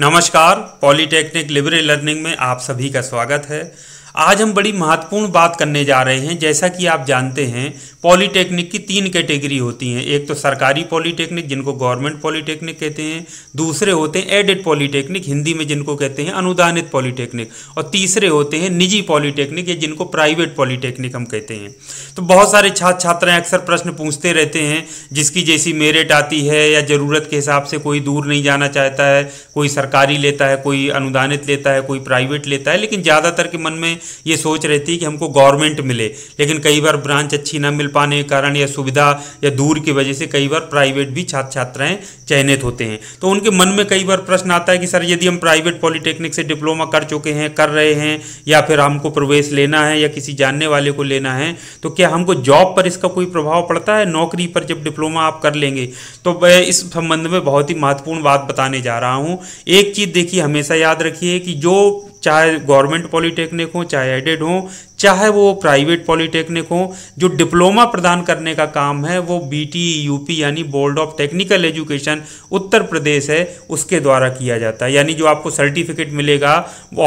नमस्कार polytechnic liberal learning में आप सभी का स्वागत है आज हम बड़ी महत्वपूर्ण बात करने जा रहे हैं जैसा कि आप जानते हैं पॉलीटेक्निक की तीन कैटेगरी होती हैं एक तो सरकारी पॉलीटेक्निक जिनको गवर्नमेंट पॉलीटेक्निक कहते हैं दूसरे होते हैं एडेड पॉलीटेक्निक हिंदी में जिनको कहते हैं अनुदानित पॉलीटेक्निक और तीसरे होते हैं निजी पॉलीटेक्निक या जिनको प्राइवेट पॉलीटेक्निक हम कहते हैं तो बहुत सारे छात्र छात्राएं अक्सर प्रश्न पूछते रहते हैं जिसकी जैसी मेरिट आती है या ज़रूरत के हिसाब से कोई दूर नहीं जाना चाहता है कोई सरकारी लेता है कोई अनुदानित लेता है कोई प्राइवेट लेता है लेकिन ज़्यादातर के मन में ये सोच रही थी कि हमको गवर्नमेंट मिले लेकिन कई बार ब्रांच अच्छी ना मिल पाने के कारण या सुविधा या दूर की वजह से कई बार प्राइवेट भी छात्र छात्राएं चयनित होते हैं तो उनके मन में कई बार प्रश्न आता है कि सर यदि हम प्राइवेट पॉलिटेक्निक से डिप्लोमा कर चुके हैं कर रहे हैं या फिर हमको प्रवेश लेना है या किसी जानने वाले को लेना है तो क्या हमको जॉब पर इसका कोई प्रभाव पड़ता है नौकरी पर जब डिप्लोमा आप कर लेंगे तो मैं इस संबंध में बहुत ही महत्वपूर्ण बात बताने जा रहा हूँ एक चीज़ देखिए हमेशा याद रखिए कि जो चाहे गवर्नमेंट पॉलीटेक्निक हो चाहे एडेड हो चाहे वो प्राइवेट पॉलिटेक्निक हो जो डिप्लोमा प्रदान करने का काम है वो बी यू यूपी यानी board of technical education Uttar Pradesh है उसके द्वारा किया जाता है यानी जो आपको सर्टिफिकेट मिलेगा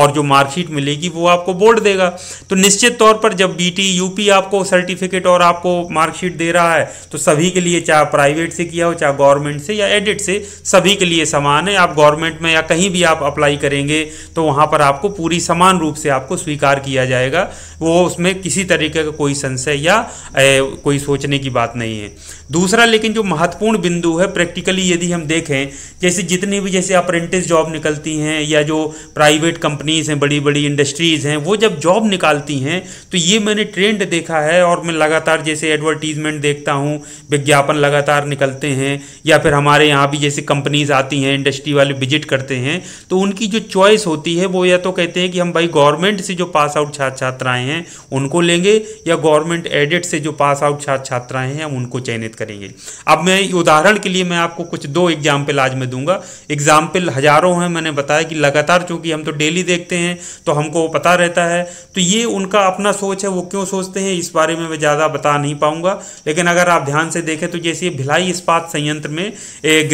और जो मार्कशीट मिलेगी वो आपको बोर्ड देगा तो निश्चित तौर पर जब बी यू यूपी आपको सर्टिफिकेट और आपको मार्कशीट दे रहा है तो सभी के लिए चाहे प्राइवेट से किया हो चाहे गवर्नमेंट से या एडिट से सभी के लिए समान है आप गवर्नमेंट में या कहीं भी आप अप्लाई करेंगे तो वहाँ पर आपको पूरी समान रूप से आपको स्वीकार किया जाएगा वो उसमें किसी तरीके का कोई संशय या ए, कोई सोचने की बात नहीं है दूसरा लेकिन जो महत्वपूर्ण बिंदु है प्रैक्टिकली यदि हम देखें जैसे जितनी भी जैसे अप्रेंटिस जॉब निकलती हैं या जो प्राइवेट कंपनीज हैं बड़ी बड़ी इंडस्ट्रीज़ हैं वो जब जॉब निकालती हैं तो ये मैंने ट्रेंड देखा है और मैं लगातार जैसे एडवर्टीजमेंट देखता हूँ विज्ञापन लगातार निकलते हैं या फिर हमारे यहाँ भी जैसे कंपनीज आती हैं इंडस्ट्री वाले विजिट करते हैं तो उनकी जो चॉइस होती है वो या तो कहते हैं कि हम भाई गवर्नमेंट से जो पास आउट छात्र छात्राएँ हैं हैं उनको लेंगे या गवर्नमेंट एडेड से जो पास आउट छात्र छात्राएं हैं हम उनको चयनित करेंगे अब मैं उदाहरण के लिए मैं आपको कुछ दो एग्जाम्पल आज मैं दूंगा एग्जाम्पल हज़ारों हैं मैंने बताया कि लगातार चूंकि हम तो डेली देखते हैं तो हमको पता रहता है तो ये उनका अपना सोच है वो क्यों सोचते हैं इस बारे में मैं ज़्यादा बता नहीं पाऊंगा लेकिन अगर आप ध्यान से देखें तो जैसे भिलाई इस्पात संयंत्र में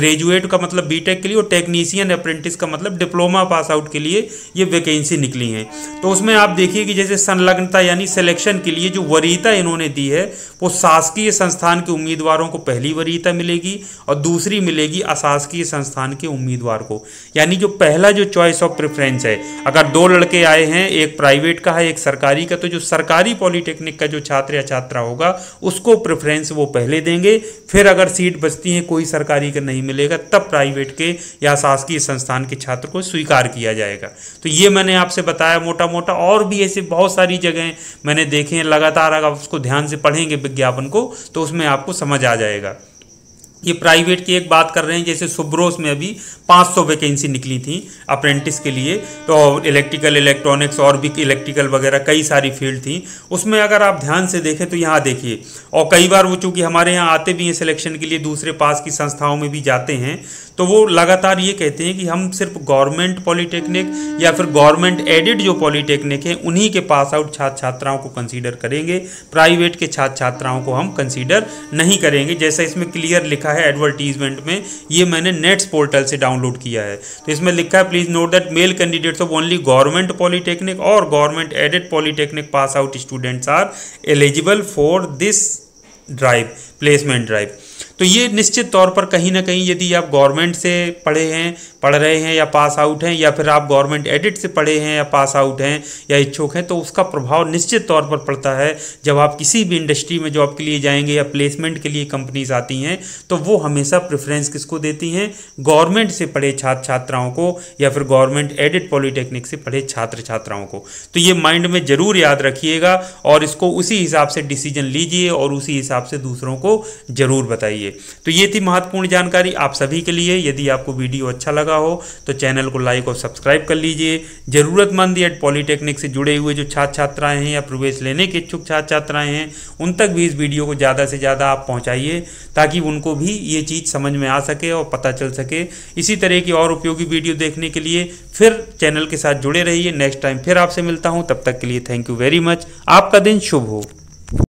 ग्रेजुएट का मतलब बी के लिए और टेक्नीसियन अप्रेंटिस का मतलब डिप्लोमा पास आउट के लिए ये वैकेंसी निकली हैं तो उसमें आप देखिए कि जैसे संलग्न स्वतंत्रता यानी सिलेक्शन के लिए जो वरीयता इन्होंने दी है वो शासकीय संस्थान के उम्मीदवारों को पहली वरीयता मिलेगी और दूसरी मिलेगी अशासकीय संस्थान के उम्मीदवार को यानी जो पहला जो चॉइस ऑफ प्रेफरेंस है अगर दो लड़के आए हैं एक प्राइवेट का है एक सरकारी का तो जो सरकारी पॉलिटेक्निक का जो छात्र या छात्रा होगा उसको प्रेफरेंस वो पहले देंगे फिर अगर सीट बचती है कोई सरकारी का नहीं मिलेगा तब प्राइवेट के या शासकीय संस्थान के छात्र को स्वीकार किया जाएगा तो ये मैंने आपसे बताया मोटा मोटा और भी ऐसे बहुत सारी जगह गए मैंने देखे हैं लगातार अगर आप उसको ध्यान से पढ़ेंगे विज्ञापन को तो उसमें आपको समझ आ जाएगा ये प्राइवेट की एक बात कर रहे हैं जैसे सुब्रोस में अभी 500 वैकेंसी निकली थी अप्रेंटिस के लिए तो इलेक्ट्रिकल इलेक्ट्रॉनिक्स और भी इलेक्ट्रिकल वगैरह कई सारी फील्ड थी उसमें अगर आप ध्यान से देखें तो यहाँ देखिए और कई बार वो चूँकि हमारे यहाँ आते भी हैं सिलेक्शन के लिए दूसरे पास की संस्थाओं में भी जाते हैं तो वो लगातार ये कहते हैं कि हम सिर्फ गवर्नमेंट पॉलीटेक्निक या फिर गवर्नमेंट एडिड जो पॉलीटेक्निक है उन्हीं के पास आउट छात्र छात्राओं को कंसीडर करेंगे प्राइवेट के छात्र छात्राओं को हम कंसीडर नहीं करेंगे जैसा इसमें क्लियर लिखा है एडवर्टीजमेंट में ये मैंने नेट्स पोर्टल से डाउनलोड किया है तो इसमें लिखा है please note that male candidates of only government polytechnic और government aided polytechnic pass out students are eligible for this drive placement drive तो ये निश्चित तौर पर कहीं ना कहीं यदि आप गवर्नमेंट से पढ़े हैं पढ़ रहे हैं या पास आउट हैं या फिर आप गवर्नमेंट एडिट से पढ़े हैं या पास आउट हैं या इच्छुक हैं तो उसका प्रभाव निश्चित तौर पर पड़ता है जब आप किसी भी इंडस्ट्री में जॉब के लिए जाएंगे या प्लेसमेंट के लिए कंपनीज आती हैं तो वो हमेशा प्रेफरेंस किसको देती हैं गवर्नमेंट से पढ़े छात्र छात्राओं को या फिर गवर्नमेंट एडिट पॉलीटेक्निक से पढ़े छात्र छात्राओं को तो ये माइंड में ज़रूर याद रखिएगा और इसको उसी हिसाब से डिसीजन लीजिए और उसी हिसाब से दूसरों को ज़रूर बताइए कीजिए तो ये थी महत्वपूर्ण जानकारी आप सभी के लिए यदि आपको वीडियो अच्छा लगा हो तो चैनल को लाइक और सब्सक्राइब कर लीजिए ज़रूरतमंद या पॉलीटेक्निक से जुड़े हुए जो छात्र छात्राएं हैं या प्रवेश लेने के इच्छुक छात्र छात्राएं हैं उन तक भी इस वीडियो को ज़्यादा से ज़्यादा आप पहुँचाइए ताकि उनको भी ये चीज़ समझ में आ सके और पता चल सके इसी तरह की और उपयोगी वीडियो देखने के लिए फिर चैनल के साथ जुड़े रहिए नेक्स्ट टाइम फिर आपसे मिलता हूँ तब तक के लिए थैंक यू वेरी मच आपका दिन शुभ हो